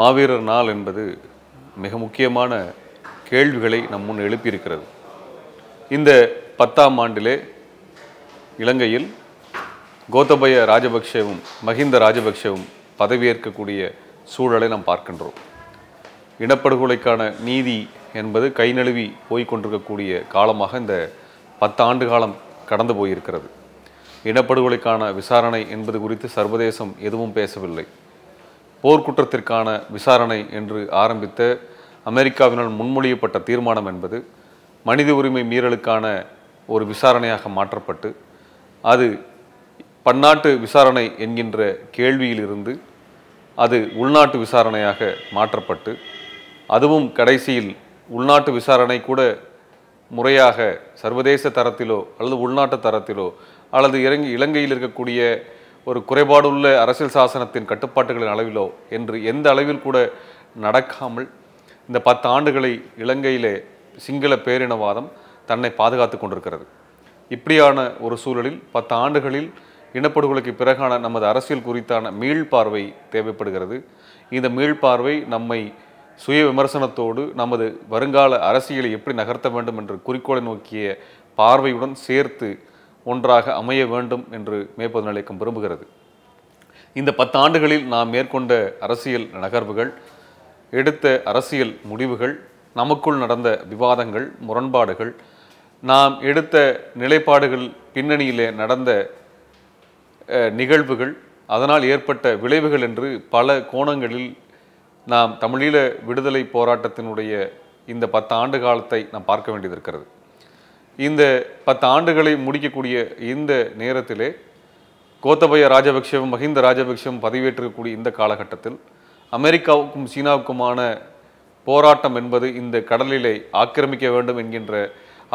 மாவீரர் நாள் என்பது மிக முக்கியமான கேள்விகளை நம் முன் எழுப்பியிருக்கிறது இந்த பத்தாம் ஆண்டிலே இலங்கையில் கோத்தபய ராஜபக்ஷவும் மஹிந்த ராஜபக்சேவும் பதவியேற்கக்கூடிய சூழலை நாம் பார்க்கின்றோம் இனப்படுகொலைக்கான நீதி என்பது கை நழுவி போய்கொண்டிருக்கக்கூடிய காலமாக இந்த பத்தாண்டு காலம் கடந்து போயிருக்கிறது இனப்படுகொலைக்கான விசாரணை என்பது குறித்து சர்வதேசம் எதுவும் பேசவில்லை போர்க்குற்றத்திற்கான விசாரணை என்று ஆரம்பித்த அமெரிக்காவினால் முன்மொழியப்பட்ட தீர்மானம் என்பது மனித உரிமை மீறலுக்கான ஒரு விசாரணையாக மாற்றப்பட்டு அது பன்னாட்டு விசாரணை என்கின்ற கேள்வியிலிருந்து அது உள்நாட்டு விசாரணையாக மாற்றப்பட்டு அதுவும் கடைசியில் உள்நாட்டு விசாரணை கூட முறையாக சர்வதேச தரத்திலோ அல்லது உள்நாட்டு தரத்திலோ அல்லது இறங்கி இலங்கையில் இருக்கக்கூடிய ஒரு குறைபாடு உள்ள அரசியல் சாசனத்தின் கட்டுப்பாட்டுகளின் அளவிலோ என்று எந்த அளவில் கூட நடக்காமல் இந்த பத்து ஆண்டுகளை இலங்கையிலே சிங்கள பேரினவாதம் தன்னை பாதுகாத்து கொண்டிருக்கிறது இப்படியான ஒரு சூழலில் பத்து ஆண்டுகளில் இனப்படுகொலைக்கு பிறகான நமது அரசியல் குறித்தான மீள்பார்வை தேவைப்படுகிறது இந்த மீள்பார்வை நம்மை சுய விமர்சனத்தோடு நமது வருங்கால அரசியலை எப்படி நகர்த்த வேண்டும் என்று குறிக்கோளை நோக்கிய பார்வையுடன் சேர்த்து ஒன்றாக அமைய வேண்டும் என்று மேற்பது நிலைக்கம் விரும்புகிறது இந்த பத்து ஆண்டுகளில் நாம் மேற்கொண்ட அரசியல் நகர்வுகள் எடுத்த அரசியல் முடிவுகள் நமக்குள் நடந்த விவாதங்கள் முரண்பாடுகள் நாம் எடுத்த நிலைப்பாடுகள் பின்னணியிலே நடந்த நிகழ்வுகள் அதனால் ஏற்பட்ட விளைவுகள் என்று பல கோணங்களில் நாம் தமிழீழ விடுதலை போராட்டத்தினுடைய இந்த பத்து ஆண்டு காலத்தை நாம் பார்க்க வேண்டியது இருக்கிறது இந்த பத்து ஆண்டுகளை முடிக்கக்கூடிய இந்த நேரத்திலே கோத்தபய ராஜபக்ஷவும் மஹிந்த ராஜபக்ஷவும் பதிவேற்றிருக்கக்கூடிய இந்த காலகட்டத்தில் அமெரிக்காவுக்கும் சீனாவுக்குமான போராட்டம் என்பது இந்த கடலிலை ஆக்கிரமிக்க வேண்டும் என்கின்ற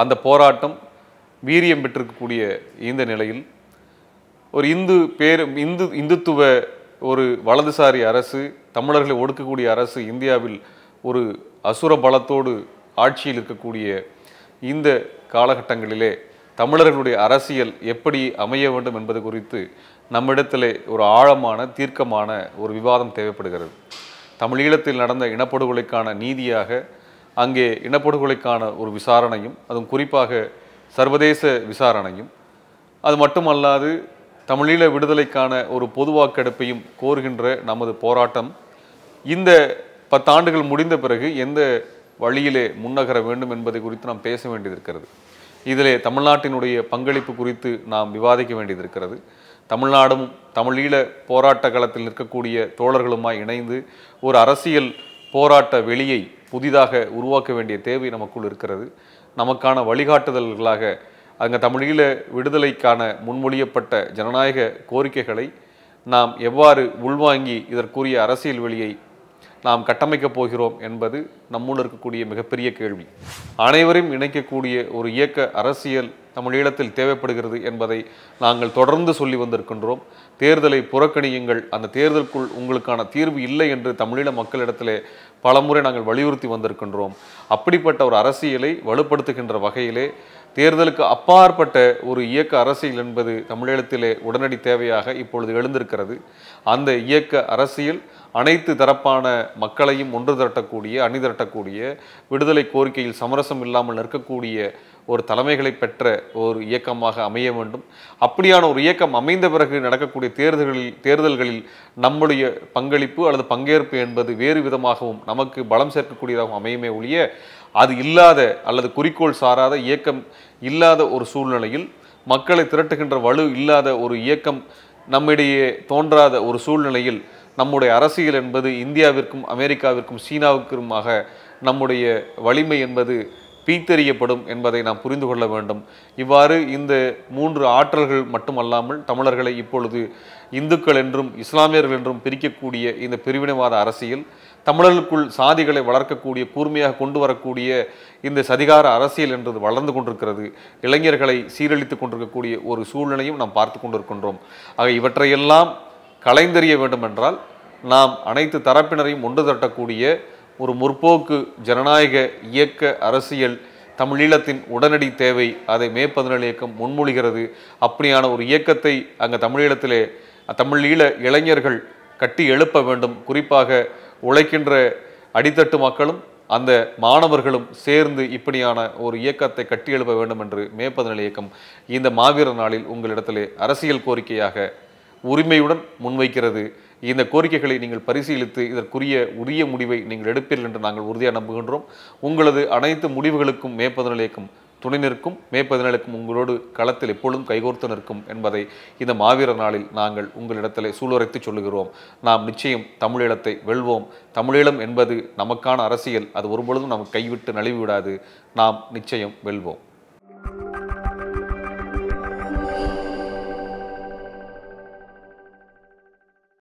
அந்த போராட்டம் வீரியம் பெற்றிருக்கக்கூடிய இந்த நிலையில் ஒரு இந்து பேர் இந்து இந்துத்துவ ஒரு வலதுசாரி அரசு தமிழர்களை ஒடுக்கக்கூடிய அரசு இந்தியாவில் ஒரு அசுர பலத்தோடு ஆட்சியில் இருக்கக்கூடிய இந்த காலகட்டங்களிலே தமிழர்களுடைய அரசியல் எப்படி அமைய வேண்டும் என்பது குறித்து நம்மிடத்திலே ஒரு ஆழமான தீர்க்கமான ஒரு விவாதம் தேவைப்படுகிறது தமிழீழத்தில் நடந்த இனப்படுகொலைக்கான நீதியாக அங்கே இனப்படுகொலைக்கான ஒரு விசாரணையும் அதுவும் குறிப்பாக சர்வதேச விசாரணையும் அது மட்டுமல்லாது தமிழீழ விடுதலைக்கான ஒரு பொதுவாக்கெடுப்பையும் கோருகின்ற நமது போராட்டம் இந்த பத்தாண்டுகள் முடிந்த பிறகு எந்த வழியிலே முன்னகர வேண்டும் என்பதை குறித்து நாம் பேச வேண்டியிருக்கிறது இதிலே தமிழ்நாட்டினுடைய பங்களிப்பு குறித்து நாம் விவாதிக்க வேண்டியிருக்கிறது தமிழ்நாடும் தமிழீழ போராட்ட களத்தில் நிற்கக்கூடிய தோழர்களுமாய் இணைந்து ஒரு அரசியல் போராட்ட வெளியை புதிதாக உருவாக்க வேண்டிய தேவை நமக்குள் இருக்கிறது நமக்கான வழிகாட்டுதல்களாக அங்கே தமிழீழ விடுதலைக்கான முன்மொழியப்பட்ட ஜனநாயக கோரிக்கைகளை நாம் எவ்வாறு உள்வாங்கி இதற்குரிய அரசியல் வெளியை நாம் கட்டமைக்கப் போகிறோம் என்பது நம்முள் இருக்கக்கூடிய மிகப்பெரிய கேள்வி அனைவரையும் இணைக்கக்கூடிய ஒரு இயக்க அரசியல் தமிழீழத்தில் தேவைப்படுகிறது என்பதை நாங்கள் தொடர்ந்து சொல்லி வந்திருக்கின்றோம் தேர்தலை புறக்கணியுங்கள் அந்த தேர்தலுக்குள் உங்களுக்கான தீர்வு இல்லை என்று தமிழீழ மக்களிடத்திலே பலமுறை நாங்கள் வலியுறுத்தி வந்திருக்கின்றோம் அப்படிப்பட்ட ஒரு அரசியலை வலுப்படுத்துகின்ற வகையிலே தேர்தலுக்கு அப்பாற்பட்ட ஒரு இயக்க அரசியல் என்பது தமிழீழத்திலே உடனடி தேவையாக இப்பொழுது எழுந்திருக்கிறது அந்த இயக்க அரசியல் அனைத்து தரப்பான மக்களையும் ஒன்று திரட்டக்கூடிய அணி திரட்டக்கூடிய விடுதலை கோரிக்கையில் சமரசம் இல்லாமல் நிற்கக்கூடிய ஒரு தலைமைகளை பெற்ற ஒரு இயக்கமாக அமைய வேண்டும் அப்படியான ஒரு இயக்கம் அமைந்த பிறகு நடக்கக்கூடிய தேர்தல்களில் தேர்தல்களில் நம்முடைய பங்களிப்பு அல்லது பங்கேற்பு என்பது வேறு விதமாகவும் நமக்கு பலம் சேர்க்கக்கூடியதாகவும் அமையுமே ஒழிய அது இல்லாத அல்லது குறிக்கோள் சாராத இயக்கம் இல்லாத ஒரு சூழ்நிலையில் மக்களை திரட்டுகின்ற வலு இல்லாத ஒரு இயக்கம் நம்மிடையே தோன்றாத ஒரு சூழ்நிலையில் நம்முடைய அரசியல் என்பது இந்தியாவிற்கும் அமெரிக்காவிற்கும் சீனாவுக்குமாக நம்முடைய வலிமை என்பது பீத்தறியப்படும் என்பதை நாம் புரிந்து கொள்ள வேண்டும் இவ்வாறு இந்த மூன்று ஆற்றல்கள் மட்டுமல்லாமல் தமிழர்களை இப்பொழுது இந்துக்கள் என்றும் இஸ்லாமியர்கள் என்றும் பிரிக்கக்கூடிய இந்த பிரிவினைவாத அரசியல் தமிழர்களுக்குள் சாதிகளை வளர்க்கக்கூடிய கூர்மையாக கொண்டு வரக்கூடிய இந்த சதிகார அரசியல் என்றது வளர்ந்து கொண்டிருக்கிறது இளைஞர்களை சீரழித்து கொண்டிருக்கக்கூடிய ஒரு சூழ்நிலையும் நாம் பார்த்து கொண்டிருக்கின்றோம் ஆக இவற்றையெல்லாம் கலைந்தெறிய வேண்டுமென்றால் நாம் அனைத்து தரப்பினரையும் ஒன்று திரட்டக்கூடிய ஒரு முற்போக்கு ஜனநாயக இயக்க அரசியல் தமிழீழத்தின் உடனடி தேவை அதை மே பதினேழு இயக்கம் முன்மொழிகிறது அப்படியான ஒரு இயக்கத்தை அங்கே தமிழீழத்திலே தமிழீழ இளைஞர்கள் கட்டி எழுப்ப வேண்டும் குறிப்பாக உழைக்கின்ற அடித்தட்டு மக்களும் அந்த மாணவர்களும் சேர்ந்து இப்படியான ஒரு இயக்கத்தை கட்டி எழுப்ப வேண்டும் என்று மே பதினேழு இயக்கம் இந்த மாவீர நாளில் உங்களிடத்திலே அரசியல் கோரிக்கையாக உரிமையுடன் முன்வைக்கிறது இந்த கோரிக்கைகளை நீங்கள் பரிசீலித்து இதற்குரிய உரிய முடிவை நீங்கள் எடுப்பீர்கள் என்று நாங்கள் உறுதியாக நம்புகின்றோம் உங்களது அனைத்து முடிவுகளுக்கும் மே பதினேழுக்கும் துணை நிற்கும் மே பதினேழுக்கும் உங்களோடு களத்தில் எப்பொழுதும் கைகோர்த்து நிற்கும் என்பதை இந்த மாவீரர் நாளில் நாங்கள் உங்களிடத்தில் சூழ்வரைத்து சொல்லுகிறோம் நாம் நிச்சயம் தமிழீழத்தை வெல்வோம் தமிழீழம் என்பது நமக்கான அரசியல் அது ஒருபொழுதும் நமக்கு கைவிட்டு நழுவிவிடாது நாம் நிச்சயம் வெல்வோம்